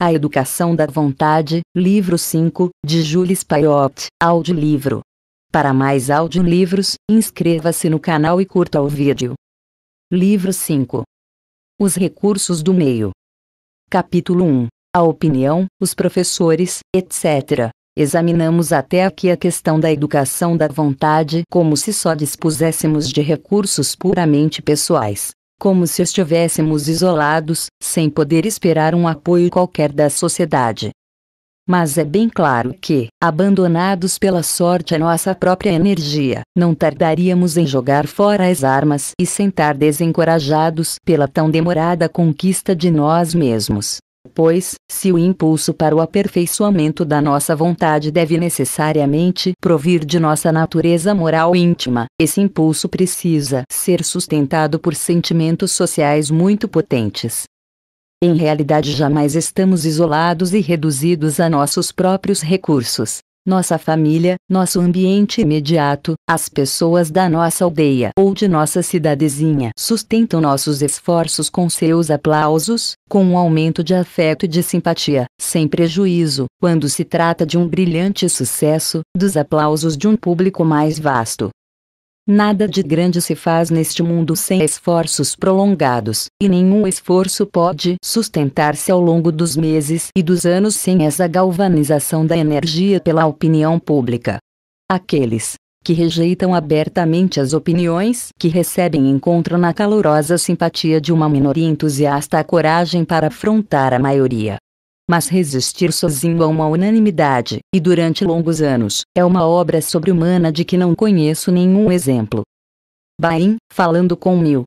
A Educação da Vontade, livro 5, de Jules Paiot, audiolivro. Para mais audiolivros, inscreva-se no canal e curta o vídeo. Livro 5. Os recursos do meio. Capítulo 1. A opinião, os professores, etc. Examinamos até aqui a questão da educação da vontade como se só dispuséssemos de recursos puramente pessoais como se estivéssemos isolados, sem poder esperar um apoio qualquer da sociedade. Mas é bem claro que, abandonados pela sorte à nossa própria energia, não tardaríamos em jogar fora as armas e sentar desencorajados pela tão demorada conquista de nós mesmos. Pois, se o impulso para o aperfeiçoamento da nossa vontade deve necessariamente provir de nossa natureza moral íntima, esse impulso precisa ser sustentado por sentimentos sociais muito potentes. Em realidade, jamais estamos isolados e reduzidos a nossos próprios recursos nossa família, nosso ambiente imediato, as pessoas da nossa aldeia ou de nossa cidadezinha sustentam nossos esforços com seus aplausos, com um aumento de afeto e de simpatia, sem prejuízo, quando se trata de um brilhante sucesso, dos aplausos de um público mais vasto. Nada de grande se faz neste mundo sem esforços prolongados, e nenhum esforço pode sustentar-se ao longo dos meses e dos anos sem essa galvanização da energia pela opinião pública. Aqueles que rejeitam abertamente as opiniões que recebem encontram na calorosa simpatia de uma minoria entusiasta a coragem para afrontar a maioria mas resistir sozinho a uma unanimidade, e durante longos anos, é uma obra sobre-humana de que não conheço nenhum exemplo. Bain, falando com Mil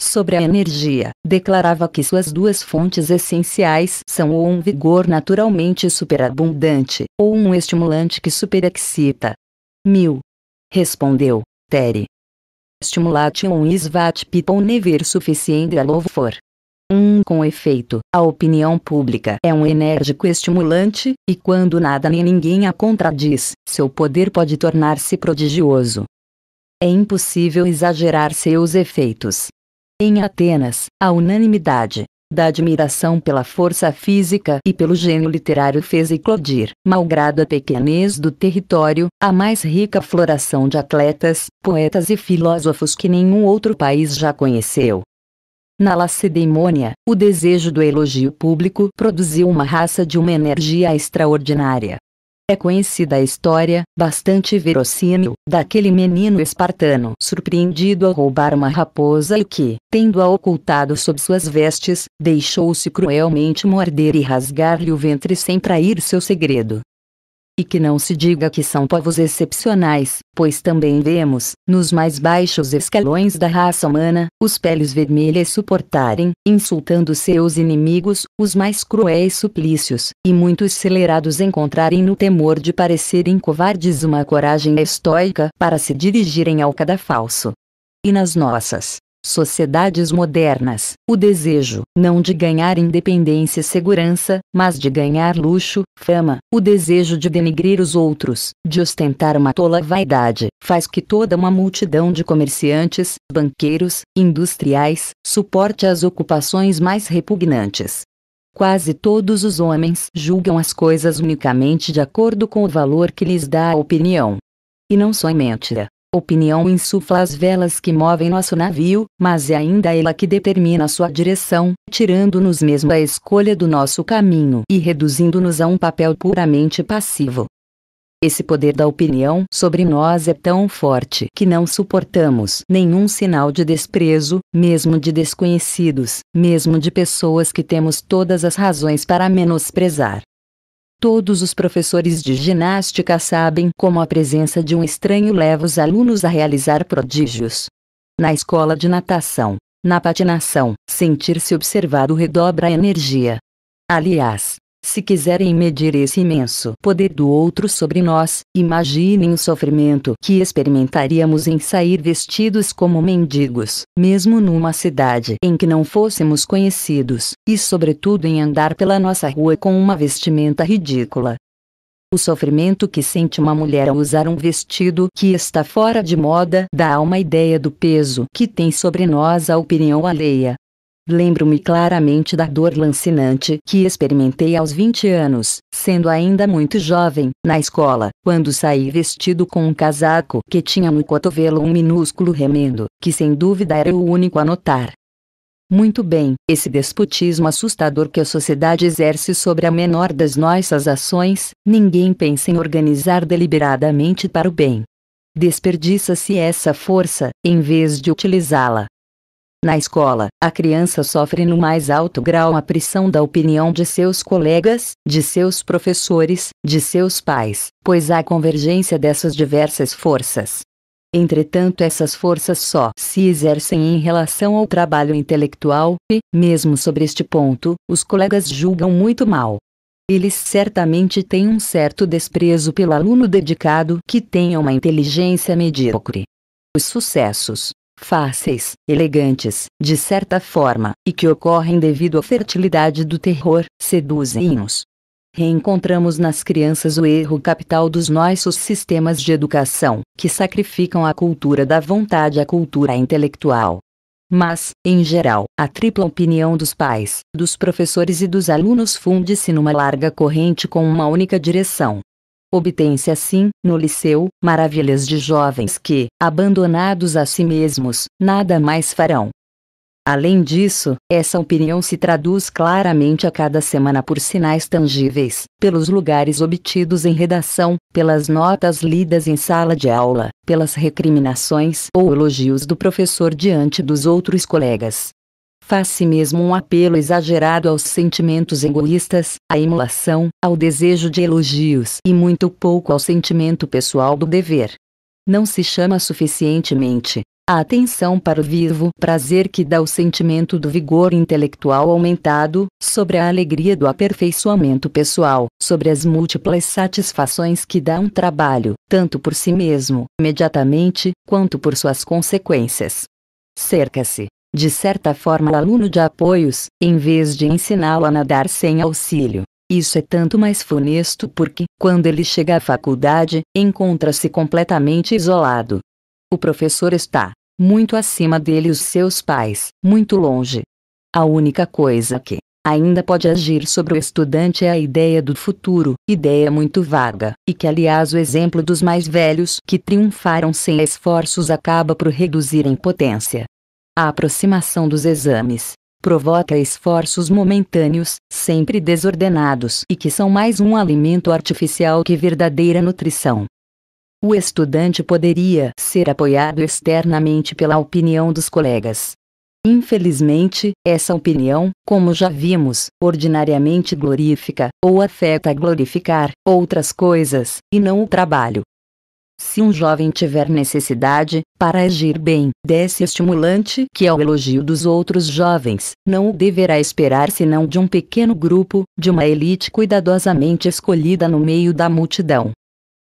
sobre a energia, declarava que suas duas fontes essenciais são ou um vigor naturalmente superabundante, ou um estimulante que superexcita. Mil respondeu, Tere. Stimulation is what people never a for. Um Com efeito, a opinião pública é um enérgico estimulante, e quando nada nem ninguém a contradiz, seu poder pode tornar-se prodigioso. É impossível exagerar seus efeitos. Em Atenas, a unanimidade da admiração pela força física e pelo gênio literário fez eclodir, malgrado a pequenez do território, a mais rica floração de atletas, poetas e filósofos que nenhum outro país já conheceu. Na Lacedemônia, o desejo do elogio público produziu uma raça de uma energia extraordinária. É conhecida a história, bastante verossímil, daquele menino espartano surpreendido a roubar uma raposa e que, tendo-a ocultado sob suas vestes, deixou-se cruelmente morder e rasgar-lhe o ventre sem trair seu segredo. E que não se diga que são povos excepcionais, pois também vemos, nos mais baixos escalões da raça humana, os peles vermelhas suportarem, insultando seus inimigos, os mais cruéis suplícios, e muitos acelerados encontrarem no temor de parecerem covardes uma coragem estoica para se dirigirem ao cadafalso. E nas nossas Sociedades modernas, o desejo, não de ganhar independência e segurança, mas de ganhar luxo, fama, o desejo de denigrir os outros, de ostentar uma tola vaidade, faz que toda uma multidão de comerciantes, banqueiros, industriais, suporte as ocupações mais repugnantes. Quase todos os homens julgam as coisas unicamente de acordo com o valor que lhes dá a opinião. E não somente Opinião insufla as velas que movem nosso navio, mas é ainda ela que determina sua direção, tirando-nos mesmo a escolha do nosso caminho e reduzindo-nos a um papel puramente passivo. Esse poder da opinião sobre nós é tão forte que não suportamos nenhum sinal de desprezo, mesmo de desconhecidos, mesmo de pessoas que temos todas as razões para menosprezar. Todos os professores de ginástica sabem como a presença de um estranho leva os alunos a realizar prodígios. Na escola de natação, na patinação, sentir-se observado redobra a energia. Aliás, se quiserem medir esse imenso poder do outro sobre nós, imaginem o sofrimento que experimentaríamos em sair vestidos como mendigos, mesmo numa cidade em que não fôssemos conhecidos, e sobretudo em andar pela nossa rua com uma vestimenta ridícula. O sofrimento que sente uma mulher ao usar um vestido que está fora de moda dá uma ideia do peso que tem sobre nós a opinião alheia, Lembro-me claramente da dor lancinante que experimentei aos 20 anos, sendo ainda muito jovem, na escola, quando saí vestido com um casaco que tinha no cotovelo um minúsculo remendo, que sem dúvida era o único a notar. Muito bem, esse despotismo assustador que a sociedade exerce sobre a menor das nossas ações, ninguém pensa em organizar deliberadamente para o bem. Desperdiça-se essa força, em vez de utilizá-la. Na escola, a criança sofre no mais alto grau a pressão da opinião de seus colegas, de seus professores, de seus pais, pois há convergência dessas diversas forças. Entretanto, essas forças só se exercem em relação ao trabalho intelectual, e, mesmo sobre este ponto, os colegas julgam muito mal. Eles certamente têm um certo desprezo pelo aluno dedicado que tenha uma inteligência medíocre. Os sucessos, fáceis, elegantes, de certa forma, e que ocorrem devido à fertilidade do terror, seduzem-nos. Reencontramos nas crianças o erro capital dos nossos sistemas de educação, que sacrificam a cultura da vontade à cultura intelectual. Mas, em geral, a tripla opinião dos pais, dos professores e dos alunos funde-se numa larga corrente com uma única direção, Obtém-se assim, no liceu, maravilhas de jovens que, abandonados a si mesmos, nada mais farão. Além disso, essa opinião se traduz claramente a cada semana por sinais tangíveis, pelos lugares obtidos em redação, pelas notas lidas em sala de aula, pelas recriminações ou elogios do professor diante dos outros colegas, faz-se mesmo um apelo exagerado aos sentimentos egoístas, à emulação, ao desejo de elogios e muito pouco ao sentimento pessoal do dever. Não se chama suficientemente a atenção para o vivo prazer que dá o sentimento do vigor intelectual aumentado, sobre a alegria do aperfeiçoamento pessoal, sobre as múltiplas satisfações que dá um trabalho, tanto por si mesmo, imediatamente, quanto por suas consequências. Cerca-se, de certa forma aluno de apoios, em vez de ensiná-lo a nadar sem auxílio. Isso é tanto mais funesto porque, quando ele chega à faculdade, encontra-se completamente isolado. O professor está muito acima dele e os seus pais, muito longe. A única coisa que ainda pode agir sobre o estudante é a ideia do futuro, ideia muito vaga, e que aliás o exemplo dos mais velhos que triunfaram sem esforços acaba por reduzir em potência. A aproximação dos exames provoca esforços momentâneos, sempre desordenados e que são mais um alimento artificial que verdadeira nutrição. O estudante poderia ser apoiado externamente pela opinião dos colegas. Infelizmente, essa opinião, como já vimos, ordinariamente glorifica, ou afeta a glorificar, outras coisas, e não o trabalho. Se um jovem tiver necessidade, para agir bem, desse estimulante que é o elogio dos outros jovens, não o deverá esperar senão de um pequeno grupo, de uma elite cuidadosamente escolhida no meio da multidão.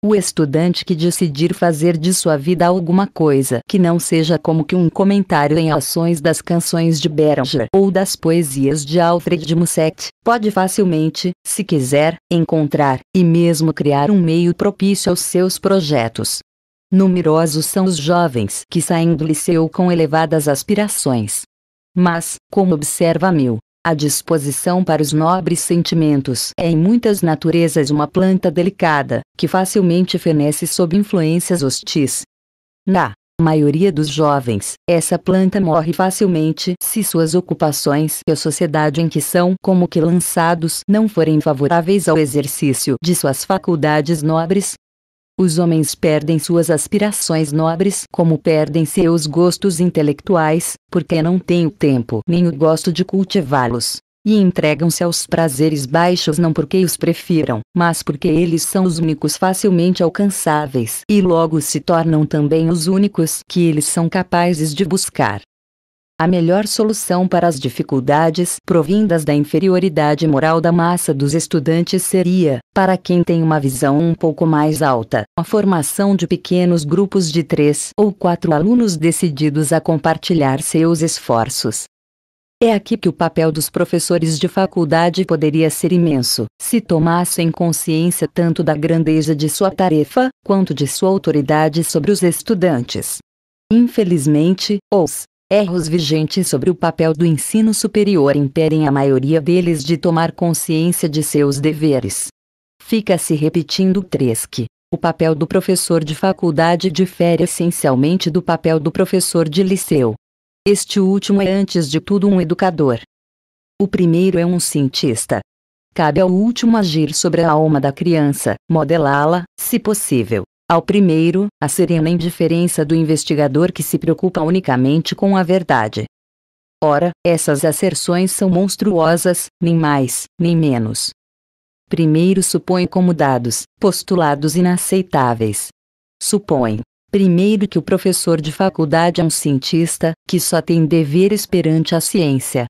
O estudante que decidir fazer de sua vida alguma coisa que não seja como que um comentário em ações das canções de Beranger ou das poesias de Alfred de Musset, pode facilmente, se quiser, encontrar e mesmo criar um meio propício aos seus projetos. Numerosos são os jovens que saem do liceu com elevadas aspirações. Mas, como observa Mill, a disposição para os nobres sentimentos é em muitas naturezas uma planta delicada, que facilmente fenece sob influências hostis. Na maioria dos jovens, essa planta morre facilmente se suas ocupações e a sociedade em que são como que lançados não forem favoráveis ao exercício de suas faculdades nobres, os homens perdem suas aspirações nobres como perdem seus gostos intelectuais, porque não têm o tempo nem o gosto de cultivá-los. E entregam-se aos prazeres baixos não porque os prefiram, mas porque eles são os únicos facilmente alcançáveis e logo se tornam também os únicos que eles são capazes de buscar a melhor solução para as dificuldades provindas da inferioridade moral da massa dos estudantes seria, para quem tem uma visão um pouco mais alta, a formação de pequenos grupos de três ou quatro alunos decididos a compartilhar seus esforços. É aqui que o papel dos professores de faculdade poderia ser imenso, se tomassem consciência tanto da grandeza de sua tarefa, quanto de sua autoridade sobre os estudantes. Infelizmente, os erros vigentes sobre o papel do ensino superior impedem a maioria deles de tomar consciência de seus deveres. Fica-se repetindo três que o papel do professor de faculdade difere essencialmente do papel do professor de liceu. Este último é antes de tudo um educador. O primeiro é um cientista. Cabe ao último agir sobre a alma da criança, modelá-la, se possível, ao primeiro, a serena indiferença do investigador que se preocupa unicamente com a verdade. Ora, essas asserções são monstruosas, nem mais, nem menos. Primeiro supõe como dados, postulados inaceitáveis. Supõe, primeiro que o professor de faculdade é um cientista, que só tem deveres perante a ciência,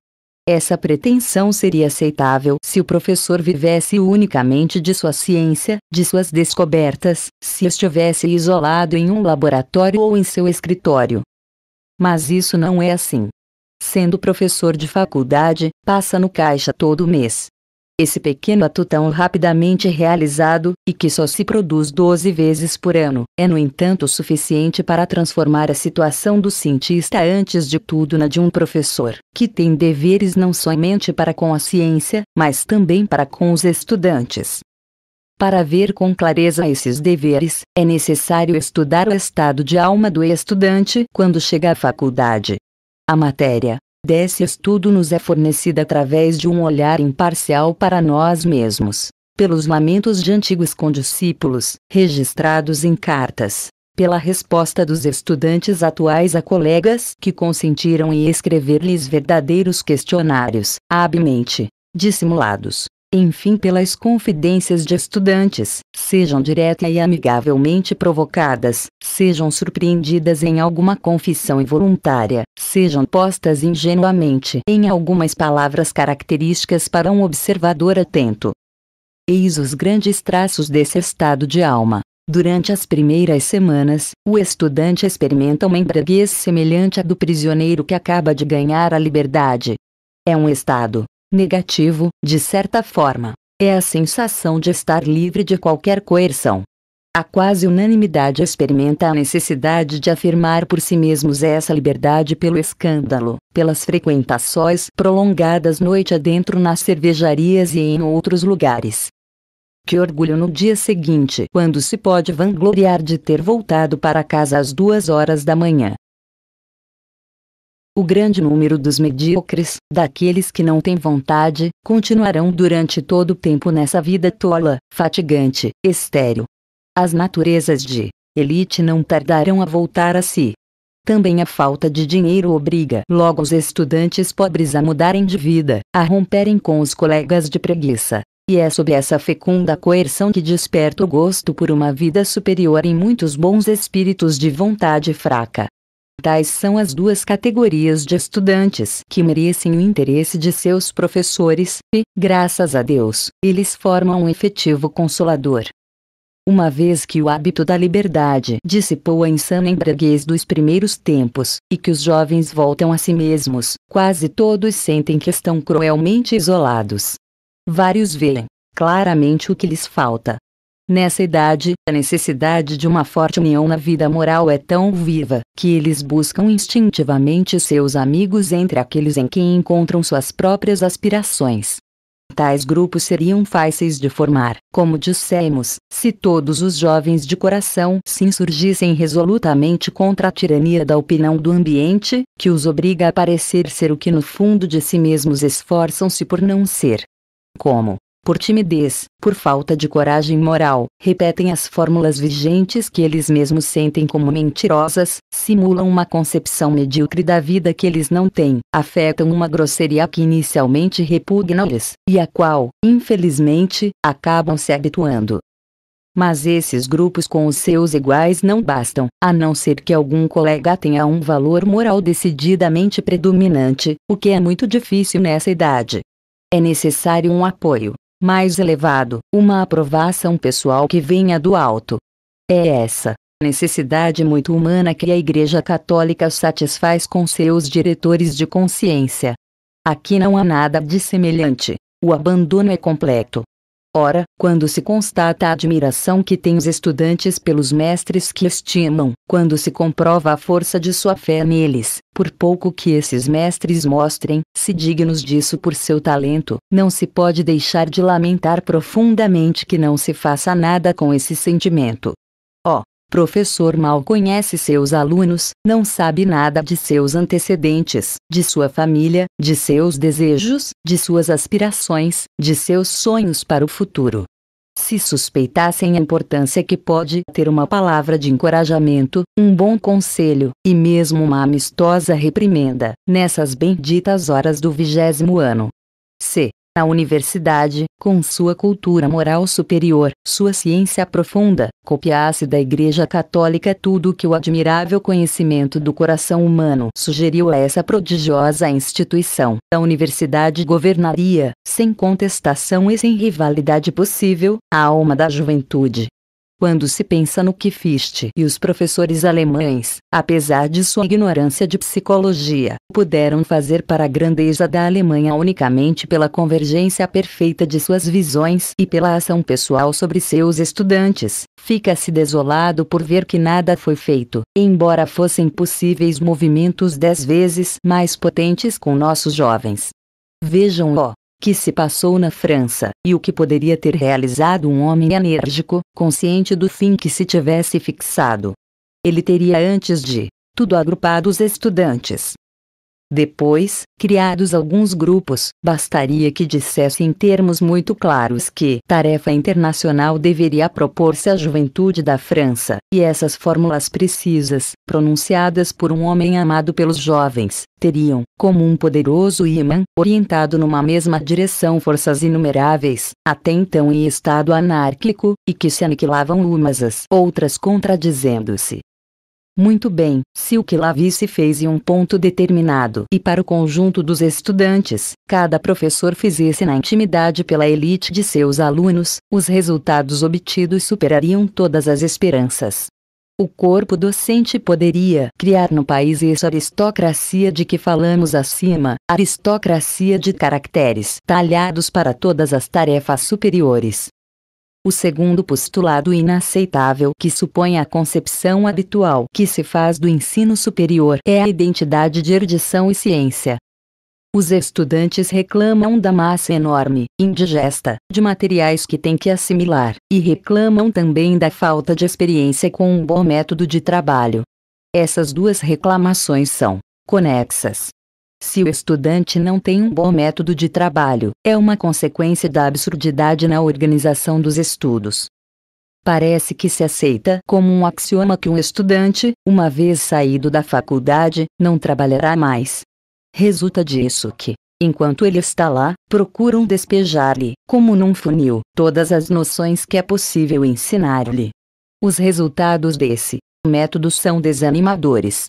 essa pretensão seria aceitável se o professor vivesse unicamente de sua ciência, de suas descobertas, se estivesse isolado em um laboratório ou em seu escritório. Mas isso não é assim. Sendo professor de faculdade, passa no caixa todo mês, esse pequeno ato tão rapidamente realizado, e que só se produz 12 vezes por ano, é no entanto suficiente para transformar a situação do cientista antes de tudo na de um professor, que tem deveres não somente para com a ciência, mas também para com os estudantes. Para ver com clareza esses deveres, é necessário estudar o estado de alma do estudante quando chega à faculdade. A matéria, Desse estudo nos é fornecida através de um olhar imparcial para nós mesmos, pelos lamentos de antigos condiscípulos, registrados em cartas, pela resposta dos estudantes atuais a colegas que consentiram em escrever-lhes verdadeiros questionários, habilmente dissimulados, enfim pelas confidências de estudantes, sejam direta e amigavelmente provocadas, sejam surpreendidas em alguma confissão involuntária, sejam postas ingenuamente em algumas palavras características para um observador atento. Eis os grandes traços desse estado de alma. Durante as primeiras semanas, o estudante experimenta uma embriaguez semelhante à do prisioneiro que acaba de ganhar a liberdade. É um estado, negativo, de certa forma, é a sensação de estar livre de qualquer coerção. A quase unanimidade experimenta a necessidade de afirmar por si mesmos essa liberdade pelo escândalo, pelas frequentações prolongadas noite adentro nas cervejarias e em outros lugares. Que orgulho no dia seguinte, quando se pode vangloriar de ter voltado para casa às duas horas da manhã. O grande número dos medíocres, daqueles que não têm vontade, continuarão durante todo o tempo nessa vida tola, fatigante, estéril. As naturezas de elite não tardarão a voltar a si. Também a falta de dinheiro obriga logo os estudantes pobres a mudarem de vida, a romperem com os colegas de preguiça. E é sob essa fecunda coerção que desperta o gosto por uma vida superior em muitos bons espíritos de vontade fraca, Tais são as duas categorias de estudantes que merecem o interesse de seus professores e, graças a Deus, eles formam um efetivo consolador. Uma vez que o hábito da liberdade dissipou a insana embriaguez dos primeiros tempos, e que os jovens voltam a si mesmos, quase todos sentem que estão cruelmente isolados. Vários veem claramente o que lhes falta, Nessa idade, a necessidade de uma forte união na vida moral é tão viva que eles buscam instintivamente seus amigos entre aqueles em quem encontram suas próprias aspirações. Tais grupos seriam fáceis de formar, como dissemos, se todos os jovens de coração se insurgissem resolutamente contra a tirania da opinião do ambiente, que os obriga a parecer ser o que no fundo de si mesmos esforçam-se por não ser. Como, por timidez, por falta de coragem moral, repetem as fórmulas vigentes que eles mesmos sentem como mentirosas, simulam uma concepção medíocre da vida que eles não têm, afetam uma grosseria que inicialmente repugna-lhes, e a qual, infelizmente, acabam se habituando. Mas esses grupos com os seus iguais não bastam, a não ser que algum colega tenha um valor moral decididamente predominante, o que é muito difícil nessa idade. É necessário um apoio, mais elevado, uma aprovação pessoal que venha do alto. É essa necessidade muito humana que a Igreja Católica satisfaz com seus diretores de consciência. Aqui não há nada de semelhante. O abandono é completo. Ora, quando se constata a admiração que têm os estudantes pelos mestres que estimam, quando se comprova a força de sua fé neles, por pouco que esses mestres mostrem, se dignos disso por seu talento, não se pode deixar de lamentar profundamente que não se faça nada com esse sentimento. Ó, oh, Professor mal conhece seus alunos, não sabe nada de seus antecedentes, de sua família, de seus desejos, de suas aspirações, de seus sonhos para o futuro. Se suspeitassem a importância que pode ter uma palavra de encorajamento, um bom conselho, e mesmo uma amistosa reprimenda, nessas benditas horas do vigésimo ano. C. A universidade, com sua cultura moral superior, sua ciência profunda, copiasse da Igreja Católica tudo o que o admirável conhecimento do coração humano sugeriu a essa prodigiosa instituição. A universidade governaria, sem contestação e sem rivalidade possível, a alma da juventude, quando se pensa no que Fichte e os professores alemães, apesar de sua ignorância de psicologia, puderam fazer para a grandeza da Alemanha unicamente pela convergência perfeita de suas visões e pela ação pessoal sobre seus estudantes, fica-se desolado por ver que nada foi feito, embora fossem possíveis movimentos dez vezes mais potentes com nossos jovens. Vejam-o, que se passou na França, e o que poderia ter realizado um homem enérgico, consciente do fim que se tivesse fixado. Ele teria antes de tudo agrupado os estudantes, depois, criados alguns grupos, bastaria que dissesse em termos muito claros que tarefa internacional deveria propor-se à juventude da França, e essas fórmulas precisas, pronunciadas por um homem amado pelos jovens, teriam, como um poderoso imã, orientado numa mesma direção forças inumeráveis, até então em estado anárquico, e que se aniquilavam umas às outras contradizendo-se. Muito bem, se o que lá visse fez em um ponto determinado e para o conjunto dos estudantes, cada professor fizesse na intimidade pela elite de seus alunos, os resultados obtidos superariam todas as esperanças. O corpo docente poderia criar no país essa aristocracia de que falamos acima, aristocracia de caracteres talhados para todas as tarefas superiores, o segundo postulado inaceitável que supõe a concepção habitual que se faz do ensino superior é a identidade de erudição e ciência. Os estudantes reclamam da massa enorme, indigesta, de materiais que têm que assimilar, e reclamam também da falta de experiência com um bom método de trabalho. Essas duas reclamações são conexas, se o estudante não tem um bom método de trabalho, é uma consequência da absurdidade na organização dos estudos. Parece que se aceita como um axioma que um estudante, uma vez saído da faculdade, não trabalhará mais. Resulta disso que, enquanto ele está lá, procuram despejar-lhe, como num funil, todas as noções que é possível ensinar-lhe. Os resultados desse método são desanimadores,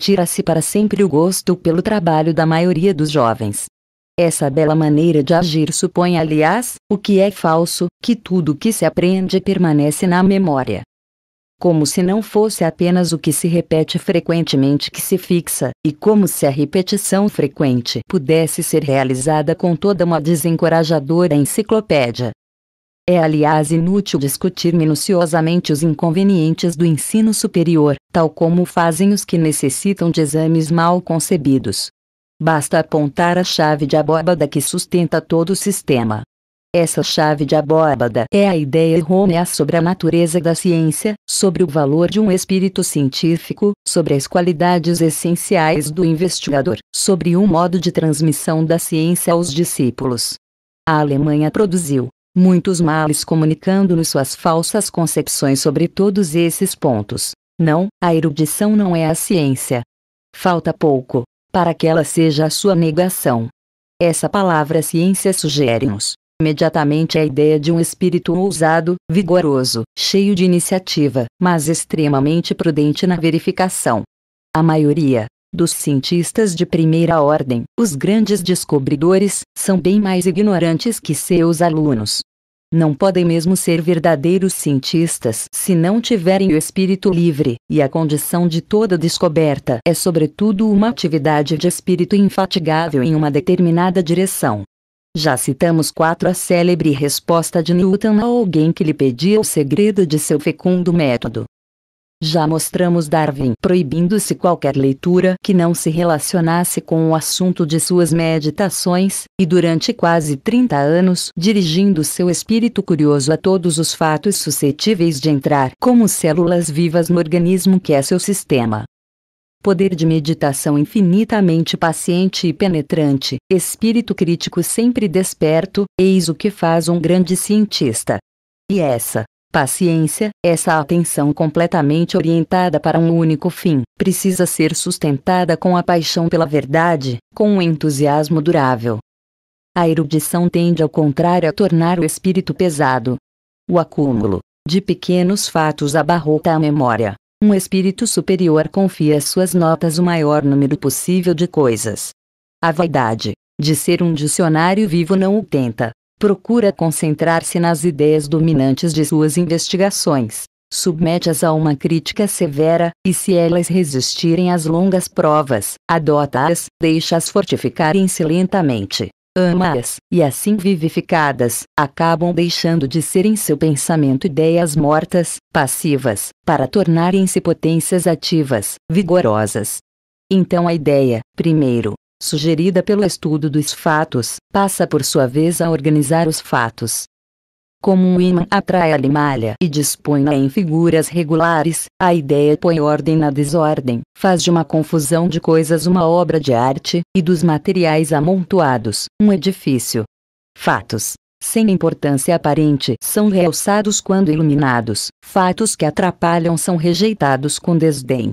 tira-se para sempre o gosto pelo trabalho da maioria dos jovens. Essa bela maneira de agir supõe, aliás, o que é falso, que tudo o que se aprende permanece na memória. Como se não fosse apenas o que se repete frequentemente que se fixa, e como se a repetição frequente pudesse ser realizada com toda uma desencorajadora enciclopédia. É aliás inútil discutir minuciosamente os inconvenientes do ensino superior, tal como fazem os que necessitam de exames mal concebidos. Basta apontar a chave de abóbada que sustenta todo o sistema. Essa chave de abóbada é a ideia errônea sobre a natureza da ciência, sobre o valor de um espírito científico, sobre as qualidades essenciais do investigador, sobre o um modo de transmissão da ciência aos discípulos. A Alemanha produziu, muitos males comunicando-nos suas falsas concepções sobre todos esses pontos. Não, a erudição não é a ciência. Falta pouco, para que ela seja a sua negação. Essa palavra ciência sugere-nos, imediatamente a ideia de um espírito ousado, vigoroso, cheio de iniciativa, mas extremamente prudente na verificação. A maioria, dos cientistas de primeira ordem, os grandes descobridores, são bem mais ignorantes que seus alunos. Não podem mesmo ser verdadeiros cientistas se não tiverem o espírito livre, e a condição de toda descoberta é, sobretudo, uma atividade de espírito infatigável em uma determinada direção. Já citamos quatro a célebre resposta de Newton a alguém que lhe pedia o segredo de seu fecundo método. Já mostramos Darwin proibindo-se qualquer leitura que não se relacionasse com o assunto de suas meditações, e durante quase 30 anos dirigindo seu espírito curioso a todos os fatos suscetíveis de entrar como células vivas no organismo que é seu sistema poder de meditação infinitamente paciente e penetrante, espírito crítico sempre desperto, eis o que faz um grande cientista. E essa Paciência, essa atenção completamente orientada para um único fim, precisa ser sustentada com a paixão pela verdade, com um entusiasmo durável. A erudição tende ao contrário a tornar o espírito pesado. O acúmulo de pequenos fatos abarrota a memória. Um espírito superior confia às suas notas o maior número possível de coisas. A vaidade de ser um dicionário vivo não o tenta procura concentrar-se nas ideias dominantes de suas investigações, submete-as a uma crítica severa, e se elas resistirem às longas provas, adota-as, deixa-as fortificarem-se lentamente. Ama-as, e assim vivificadas, acabam deixando de serem seu pensamento ideias mortas, passivas, para tornarem-se potências ativas, vigorosas. Então a ideia, primeiro, sugerida pelo estudo dos fatos, passa por sua vez a organizar os fatos. Como um imã atrai a limalha e dispõe-a em figuras regulares, a ideia põe ordem na desordem, faz de uma confusão de coisas uma obra de arte, e dos materiais amontoados, um edifício. Fatos, sem importância aparente, são realçados quando iluminados, fatos que atrapalham são rejeitados com desdém.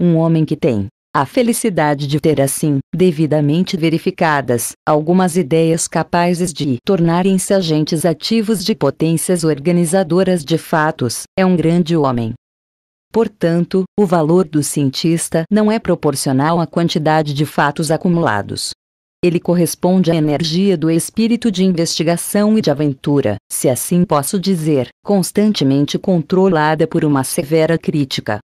Um homem que tem a felicidade de ter assim, devidamente verificadas, algumas ideias capazes de tornarem-se agentes ativos de potências organizadoras de fatos, é um grande homem. Portanto, o valor do cientista não é proporcional à quantidade de fatos acumulados. Ele corresponde à energia do espírito de investigação e de aventura, se assim posso dizer, constantemente controlada por uma severa crítica.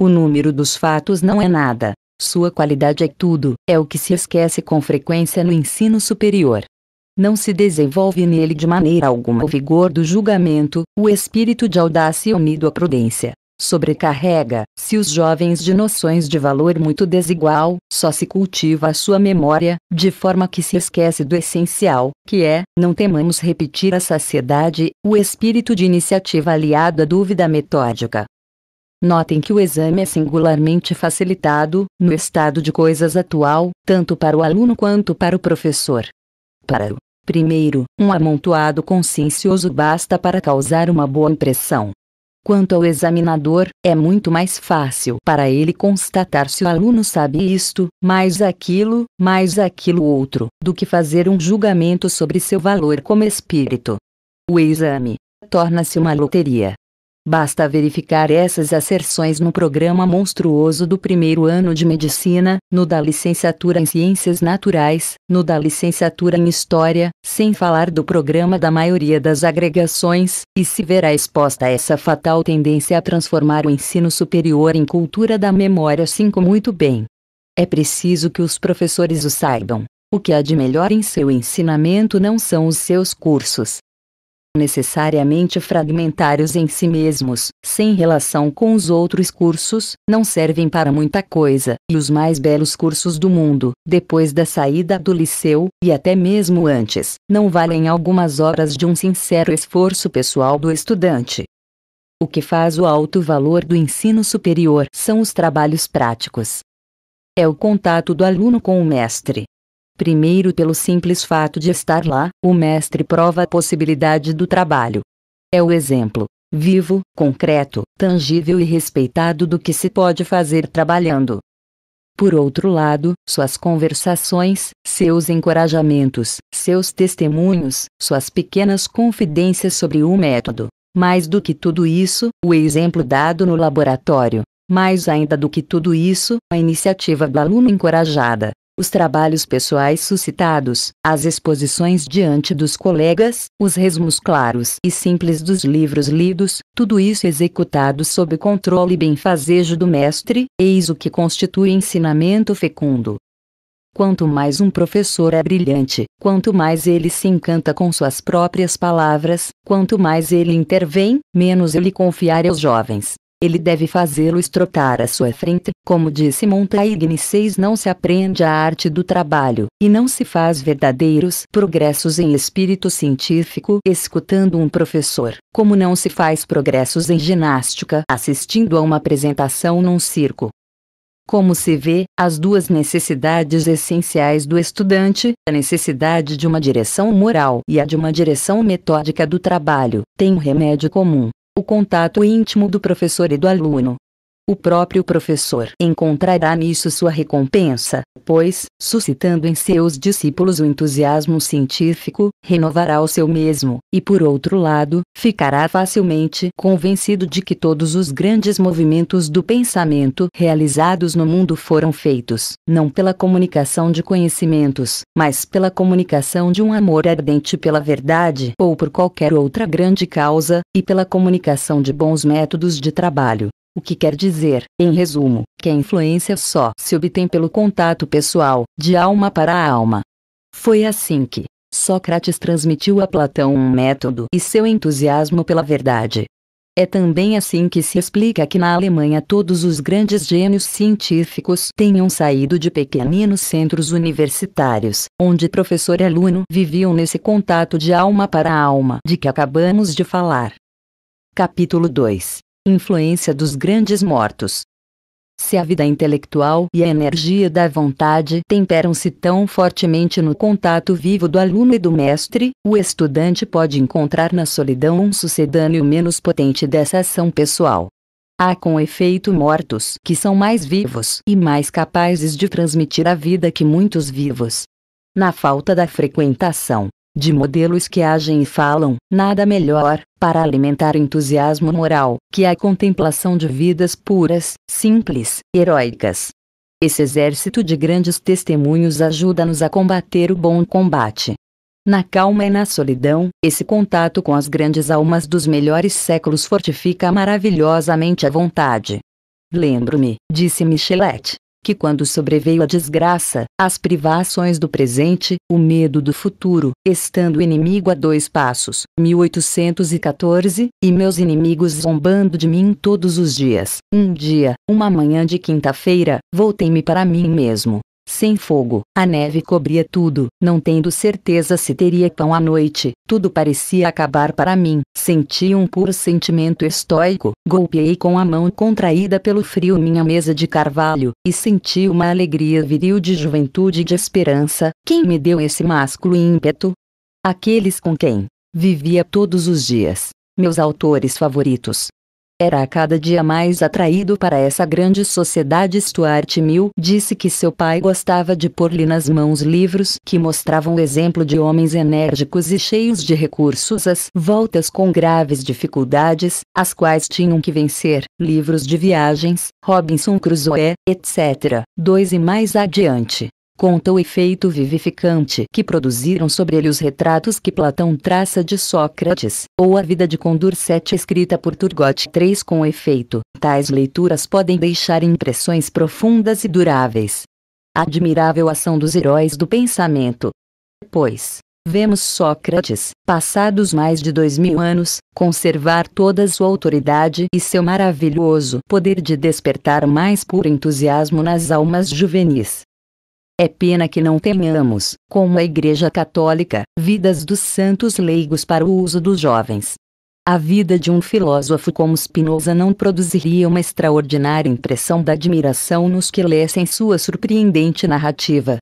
O número dos fatos não é nada, sua qualidade é tudo, é o que se esquece com frequência no ensino superior. Não se desenvolve nele de maneira alguma o vigor do julgamento, o espírito de audácia unido à prudência. Sobrecarrega-se os jovens de noções de valor muito desigual, só se cultiva a sua memória, de forma que se esquece do essencial, que é, não temamos repetir a saciedade, o espírito de iniciativa aliado à dúvida metódica. Notem que o exame é singularmente facilitado, no estado de coisas atual, tanto para o aluno quanto para o professor. Para o primeiro, um amontoado consciencioso basta para causar uma boa impressão. Quanto ao examinador, é muito mais fácil para ele constatar se o aluno sabe isto, mais aquilo, mais aquilo outro, do que fazer um julgamento sobre seu valor como espírito. O exame torna-se uma loteria, Basta verificar essas asserções no programa monstruoso do primeiro ano de medicina, no da licenciatura em ciências naturais, no da licenciatura em história, sem falar do programa da maioria das agregações, e se verá exposta essa fatal tendência a transformar o ensino superior em cultura da memória, assim como muito bem. É preciso que os professores o saibam. O que há de melhor em seu ensinamento não são os seus cursos, necessariamente fragmentários em si mesmos, sem relação com os outros cursos, não servem para muita coisa, e os mais belos cursos do mundo, depois da saída do liceu, e até mesmo antes, não valem algumas horas de um sincero esforço pessoal do estudante. O que faz o alto valor do ensino superior são os trabalhos práticos. É o contato do aluno com o mestre, Primeiro, pelo simples fato de estar lá, o mestre prova a possibilidade do trabalho. É o exemplo, vivo, concreto, tangível e respeitado do que se pode fazer trabalhando. Por outro lado, suas conversações, seus encorajamentos, seus testemunhos, suas pequenas confidências sobre o método. Mais do que tudo isso, o exemplo dado no laboratório. Mais ainda do que tudo isso, a iniciativa do aluno encorajada, os trabalhos pessoais suscitados, as exposições diante dos colegas, os resmos claros e simples dos livros lidos, tudo isso executado sob controle benfazejo do mestre, eis o que constitui ensinamento fecundo. Quanto mais um professor é brilhante, quanto mais ele se encanta com suas próprias palavras, quanto mais ele intervém, menos ele confiar aos jovens, ele deve fazê-lo estrotar à sua frente, como disse Montaigne 6 não se aprende a arte do trabalho, e não se faz verdadeiros progressos em espírito científico escutando um professor, como não se faz progressos em ginástica assistindo a uma apresentação num circo. Como se vê, as duas necessidades essenciais do estudante, a necessidade de uma direção moral e a de uma direção metódica do trabalho, têm um remédio comum, o contato íntimo do professor e do aluno o próprio professor encontrará nisso sua recompensa, pois, suscitando em seus discípulos o entusiasmo científico, renovará o seu mesmo, e por outro lado, ficará facilmente convencido de que todos os grandes movimentos do pensamento realizados no mundo foram feitos, não pela comunicação de conhecimentos, mas pela comunicação de um amor ardente pela verdade ou por qualquer outra grande causa, e pela comunicação de bons métodos de trabalho. O que quer dizer, em resumo, que a influência só se obtém pelo contato pessoal, de alma para alma. Foi assim que Sócrates transmitiu a Platão um método e seu entusiasmo pela verdade. É também assim que se explica que na Alemanha todos os grandes gênios científicos tenham saído de pequeninos centros universitários, onde professor e aluno viviam nesse contato de alma para alma de que acabamos de falar. Capítulo 2 influência dos grandes mortos. Se a vida intelectual e a energia da vontade temperam-se tão fortemente no contato vivo do aluno e do mestre, o estudante pode encontrar na solidão um sucedâneo menos potente dessa ação pessoal. Há com efeito mortos que são mais vivos e mais capazes de transmitir a vida que muitos vivos. Na falta da frequentação de modelos que agem e falam, nada melhor, para alimentar entusiasmo moral, que a contemplação de vidas puras, simples, heróicas. Esse exército de grandes testemunhos ajuda-nos a combater o bom combate. Na calma e na solidão, esse contato com as grandes almas dos melhores séculos fortifica maravilhosamente a vontade. Lembro-me, disse Michelet, que quando sobreveio a desgraça, as privações do presente, o medo do futuro, estando o inimigo a dois passos, 1814, e meus inimigos zombando de mim todos os dias, um dia, uma manhã de quinta-feira, voltei-me para mim mesmo, sem fogo, a neve cobria tudo, não tendo certeza se teria pão à noite, tudo parecia acabar para mim. Senti um puro sentimento estoico, golpeei com a mão contraída pelo frio minha mesa de carvalho, e senti uma alegria viril de juventude e de esperança. Quem me deu esse másculo ímpeto? Aqueles com quem vivia todos os dias, meus autores favoritos. Era a cada dia mais atraído para essa grande sociedade. Stuart Mill disse que seu pai gostava de pôr-lhe nas mãos livros que mostravam o exemplo de homens enérgicos e cheios de recursos às voltas com graves dificuldades, as quais tinham que vencer, livros de viagens, Robinson Crusoe, etc., dois e mais adiante. Conta o efeito vivificante que produziram sobre ele os retratos que Platão traça de Sócrates, ou a vida de Condorcet escrita por Turgot III com efeito. Tais leituras podem deixar impressões profundas e duráveis. Admirável ação dos heróis do pensamento. Pois, Vemos Sócrates, passados mais de dois mil anos, conservar toda sua autoridade e seu maravilhoso poder de despertar mais puro entusiasmo nas almas juvenis. É pena que não tenhamos, como a Igreja Católica, vidas dos santos leigos para o uso dos jovens. A vida de um filósofo como Spinoza não produziria uma extraordinária impressão da admiração nos que lessem sua surpreendente narrativa.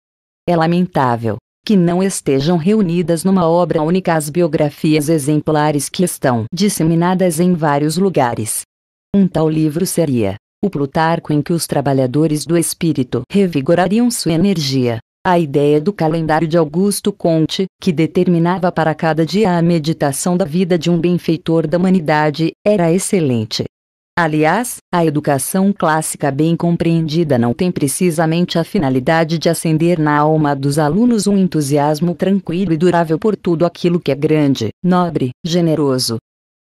É lamentável que não estejam reunidas numa obra única as biografias exemplares que estão disseminadas em vários lugares. Um tal livro seria, o Plutarco em que os trabalhadores do espírito revigorariam sua energia. A ideia do calendário de Augusto Conte, que determinava para cada dia a meditação da vida de um benfeitor da humanidade, era excelente. Aliás, a educação clássica bem compreendida não tem precisamente a finalidade de acender na alma dos alunos um entusiasmo tranquilo e durável por tudo aquilo que é grande, nobre, generoso,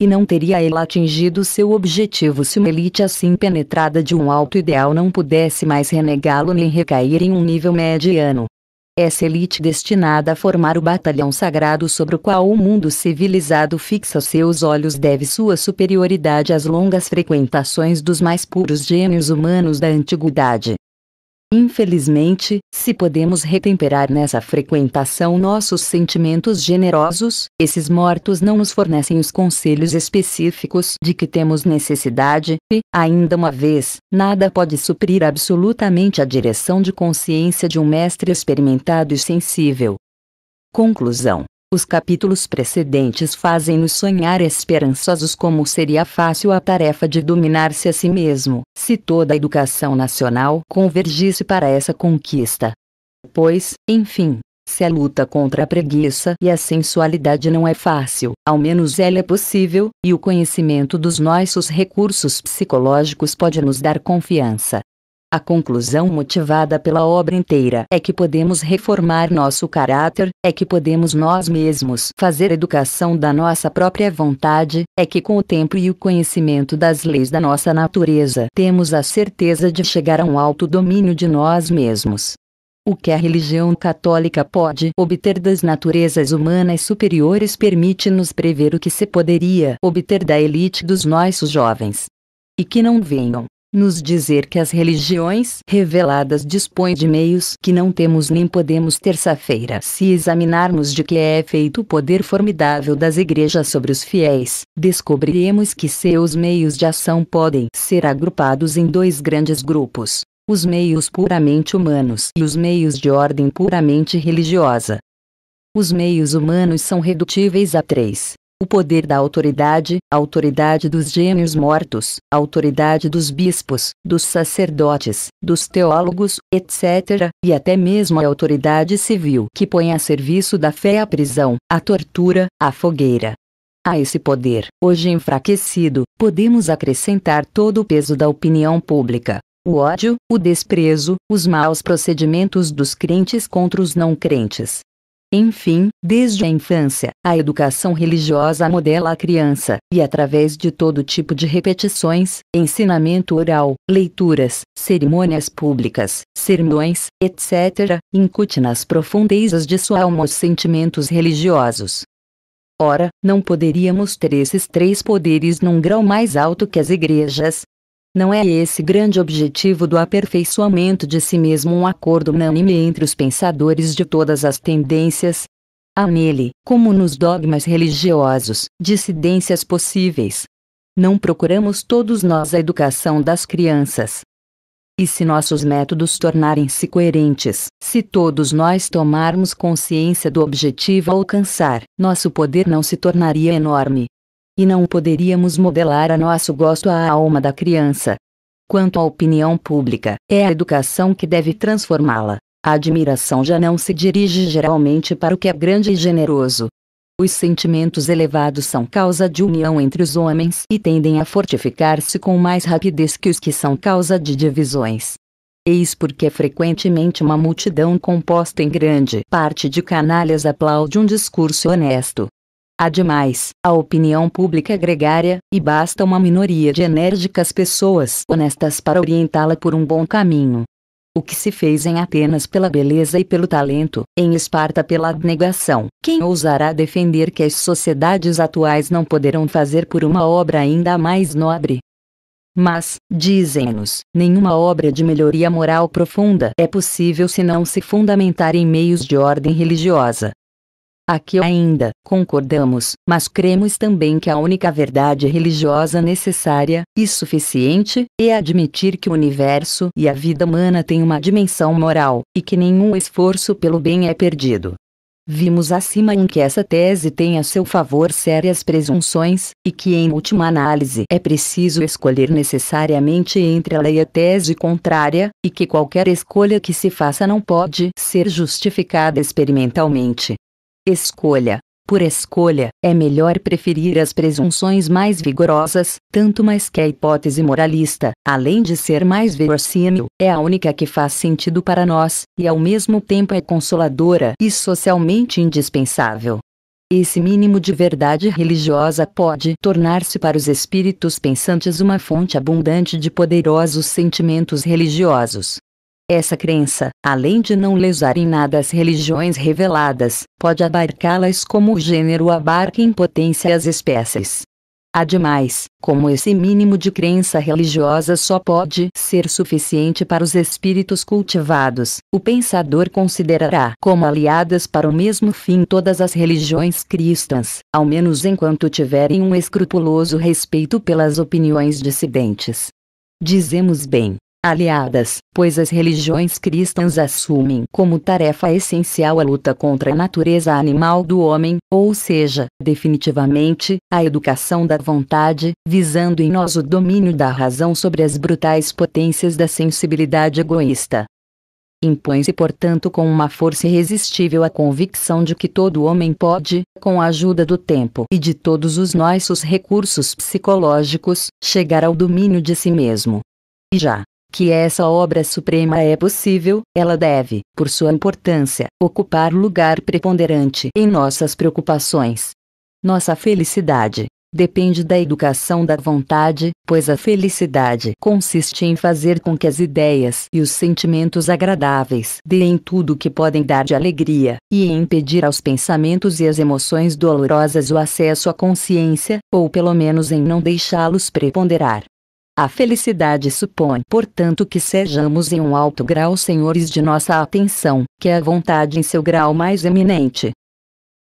e não teria ela atingido seu objetivo se uma elite assim penetrada de um alto ideal não pudesse mais renegá-lo nem recair em um nível mediano. Essa elite destinada a formar o batalhão sagrado sobre o qual o mundo civilizado fixa seus olhos deve sua superioridade às longas frequentações dos mais puros gênios humanos da antiguidade. Infelizmente, se podemos retemperar nessa frequentação nossos sentimentos generosos, esses mortos não nos fornecem os conselhos específicos de que temos necessidade, e, ainda uma vez, nada pode suprir absolutamente a direção de consciência de um mestre experimentado e sensível. Conclusão os capítulos precedentes fazem-nos sonhar esperançosos como seria fácil a tarefa de dominar-se a si mesmo, se toda a educação nacional convergisse para essa conquista. Pois, enfim, se a luta contra a preguiça e a sensualidade não é fácil, ao menos ela é possível, e o conhecimento dos nossos recursos psicológicos pode nos dar confiança. A conclusão motivada pela obra inteira é que podemos reformar nosso caráter, é que podemos nós mesmos fazer educação da nossa própria vontade, é que com o tempo e o conhecimento das leis da nossa natureza temos a certeza de chegar a um alto domínio de nós mesmos. O que a religião católica pode obter das naturezas humanas superiores permite-nos prever o que se poderia obter da elite dos nossos jovens. E que não venham nos dizer que as religiões reveladas dispõem de meios que não temos nem podemos terça-feira. Se examinarmos de que é feito o poder formidável das igrejas sobre os fiéis, descobriremos que seus meios de ação podem ser agrupados em dois grandes grupos. Os meios puramente humanos e os meios de ordem puramente religiosa. Os meios humanos são redutíveis a três: o poder da autoridade, a autoridade dos gênios mortos, a autoridade dos bispos, dos sacerdotes, dos teólogos, etc., e até mesmo a autoridade civil que põe a serviço da fé a prisão, a tortura, a fogueira. A esse poder, hoje enfraquecido, podemos acrescentar todo o peso da opinião pública, o ódio, o desprezo, os maus procedimentos dos crentes contra os não crentes, enfim, desde a infância, a educação religiosa modela a criança, e através de todo tipo de repetições, ensinamento oral, leituras, cerimônias públicas, sermões, etc., incute nas profundezas de sua alma os sentimentos religiosos. Ora, não poderíamos ter esses três poderes num grau mais alto que as igrejas, não é esse grande objetivo do aperfeiçoamento de si mesmo um acordo unânime entre os pensadores de todas as tendências? Há nele, como nos dogmas religiosos, dissidências possíveis. Não procuramos todos nós a educação das crianças. E se nossos métodos tornarem-se coerentes, se todos nós tomarmos consciência do objetivo a alcançar, nosso poder não se tornaria enorme, e não poderíamos modelar a nosso gosto a alma da criança. Quanto à opinião pública, é a educação que deve transformá-la. A admiração já não se dirige geralmente para o que é grande e generoso. Os sentimentos elevados são causa de união entre os homens e tendem a fortificar-se com mais rapidez que os que são causa de divisões. Eis porque frequentemente uma multidão composta em grande parte de canalhas aplaude um discurso honesto, Ademais, a opinião pública é gregária, e basta uma minoria de enérgicas pessoas honestas para orientá-la por um bom caminho. O que se fez em Atenas pela beleza e pelo talento, em Esparta pela abnegação, quem ousará defender que as sociedades atuais não poderão fazer por uma obra ainda mais nobre? Mas, dizem-nos, nenhuma obra de melhoria moral profunda é possível se não se fundamentar em meios de ordem religiosa, Aqui ainda concordamos, mas cremos também que a única verdade religiosa necessária e suficiente é admitir que o universo e a vida humana têm uma dimensão moral e que nenhum esforço pelo bem é perdido. Vimos acima em que essa tese tem a seu favor sérias presunções, e que em última análise é preciso escolher necessariamente entre a lei e a tese contrária, e que qualquer escolha que se faça não pode ser justificada experimentalmente. Escolha. Por escolha, é melhor preferir as presunções mais vigorosas, tanto mais que a hipótese moralista, além de ser mais verossímil, é a única que faz sentido para nós, e ao mesmo tempo é consoladora e socialmente indispensável. Esse mínimo de verdade religiosa pode tornar-se para os espíritos pensantes uma fonte abundante de poderosos sentimentos religiosos. Essa crença, além de não lesar em nada as religiões reveladas, pode abarcá-las como o gênero abarca em potência as espécies. Ademais, como esse mínimo de crença religiosa só pode ser suficiente para os espíritos cultivados, o pensador considerará como aliadas para o mesmo fim todas as religiões cristãs, ao menos enquanto tiverem um escrupuloso respeito pelas opiniões dissidentes. Dizemos bem, aliadas, pois as religiões cristãs assumem como tarefa essencial a luta contra a natureza animal do homem, ou seja, definitivamente, a educação da vontade, visando em nós o domínio da razão sobre as brutais potências da sensibilidade egoísta. Impõe-se, portanto, com uma força irresistível a convicção de que todo homem pode, com a ajuda do tempo e de todos os nossos recursos psicológicos, chegar ao domínio de si mesmo. E já que essa obra suprema é possível, ela deve, por sua importância, ocupar lugar preponderante em nossas preocupações. Nossa felicidade depende da educação da vontade, pois a felicidade consiste em fazer com que as ideias e os sentimentos agradáveis deem tudo o que podem dar de alegria, e em impedir aos pensamentos e às emoções dolorosas o acesso à consciência, ou pelo menos em não deixá-los preponderar. A felicidade supõe, portanto, que sejamos em um alto grau senhores de nossa atenção, que é a vontade em seu grau mais eminente.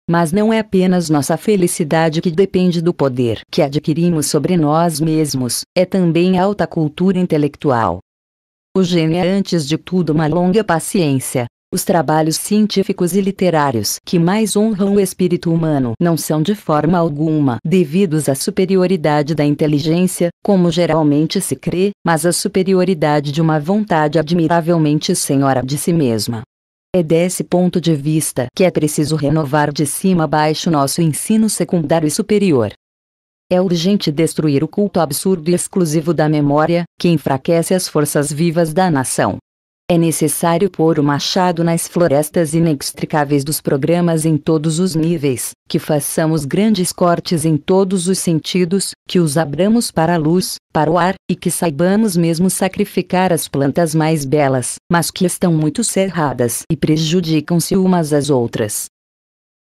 Mas não é apenas nossa felicidade que depende do poder que adquirimos sobre nós mesmos, é também alta cultura intelectual. O gênio é antes de tudo uma longa paciência, os trabalhos científicos e literários que mais honram o espírito humano não são de forma alguma devidos à superioridade da inteligência, como geralmente se crê, mas à superioridade de uma vontade admiravelmente senhora de si mesma. É desse ponto de vista que é preciso renovar de cima a baixo nosso ensino secundário e superior. É urgente destruir o culto absurdo e exclusivo da memória, que enfraquece as forças vivas da nação, é necessário pôr o machado nas florestas inextricáveis dos programas em todos os níveis, que façamos grandes cortes em todos os sentidos, que os abramos para a luz, para o ar, e que saibamos mesmo sacrificar as plantas mais belas, mas que estão muito cerradas e prejudicam-se umas às outras.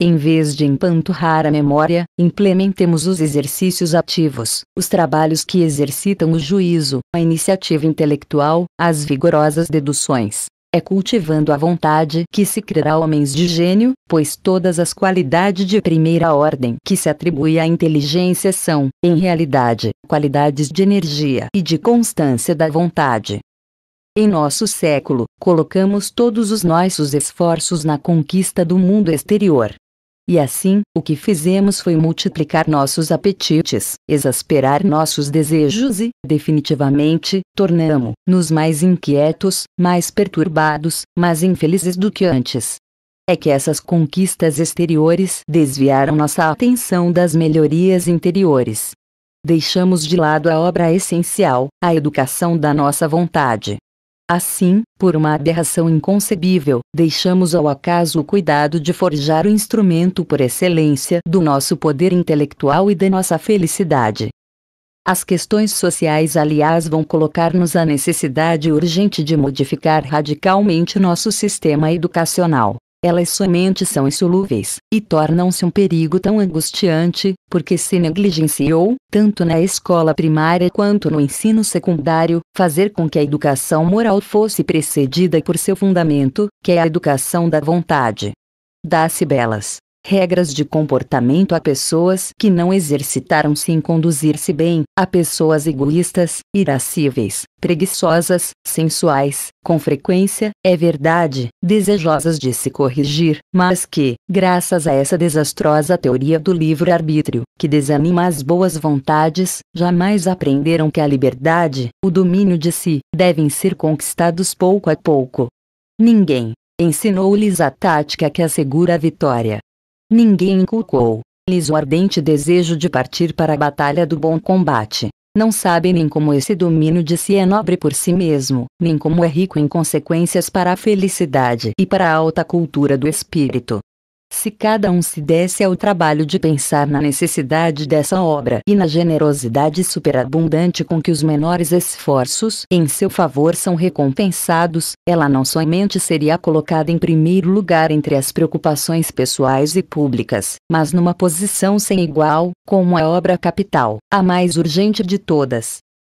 Em vez de empanturrar a memória, implementemos os exercícios ativos, os trabalhos que exercitam o juízo, a iniciativa intelectual, as vigorosas deduções. É cultivando a vontade que se criará homens de gênio, pois todas as qualidades de primeira ordem que se atribui à inteligência são, em realidade, qualidades de energia e de constância da vontade. Em nosso século, colocamos todos os nossos esforços na conquista do mundo exterior, e assim, o que fizemos foi multiplicar nossos apetites, exasperar nossos desejos e, definitivamente, tornamos-nos mais inquietos, mais perturbados, mais infelizes do que antes. É que essas conquistas exteriores desviaram nossa atenção das melhorias interiores. Deixamos de lado a obra essencial, a educação da nossa vontade, Assim, por uma aberração inconcebível, deixamos ao acaso o cuidado de forjar o instrumento por excelência do nosso poder intelectual e da nossa felicidade. As questões sociais, aliás, vão colocar-nos a necessidade urgente de modificar radicalmente nosso sistema educacional elas somente são insolúveis, e tornam-se um perigo tão angustiante, porque se negligenciou, tanto na escola primária quanto no ensino secundário, fazer com que a educação moral fosse precedida por seu fundamento, que é a educação da vontade. Dá-se belas regras de comportamento a pessoas que não exercitaram-se em conduzir-se bem, a pessoas egoístas, irascíveis, preguiçosas, sensuais, com frequência, é verdade, desejosas de se corrigir, mas que, graças a essa desastrosa teoria do livre-arbítrio, que desanima as boas vontades, jamais aprenderam que a liberdade, o domínio de si, devem ser conquistados pouco a pouco. Ninguém ensinou-lhes a tática que assegura a vitória, Ninguém inculcou-lhes o ardente desejo de partir para a batalha do bom combate. Não sabem nem como esse domínio de si é nobre por si mesmo, nem como é rico em consequências para a felicidade e para a alta cultura do espírito. Se cada um se desse ao trabalho de pensar na necessidade dessa obra e na generosidade superabundante com que os menores esforços em seu favor são recompensados, ela não somente seria colocada em primeiro lugar entre as preocupações pessoais e públicas, mas numa posição sem igual, como a obra capital, a mais urgente de todas,